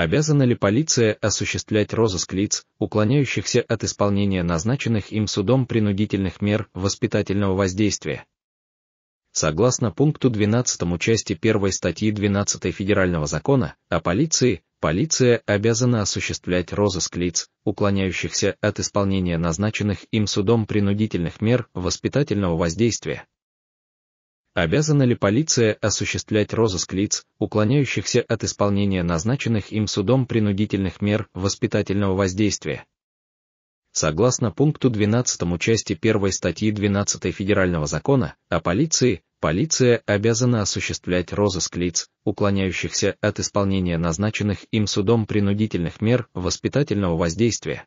Обязана ли полиция осуществлять розыск лиц, уклоняющихся от исполнения назначенных им судом принудительных мер воспитательного воздействия? Согласно пункту 12 части 1 статьи 12 Федерального закона о полиции, полиция обязана осуществлять розыск лиц, уклоняющихся от исполнения назначенных им судом принудительных мер воспитательного воздействия, Обязана ли полиция осуществлять розыск лиц, уклоняющихся от исполнения назначенных им судом принудительных мер воспитательного воздействия? Согласно пункту 12 части 1 статьи 12 Федерального закона о полиции, полиция обязана осуществлять розыск лиц, уклоняющихся от исполнения назначенных им судом принудительных мер воспитательного воздействия,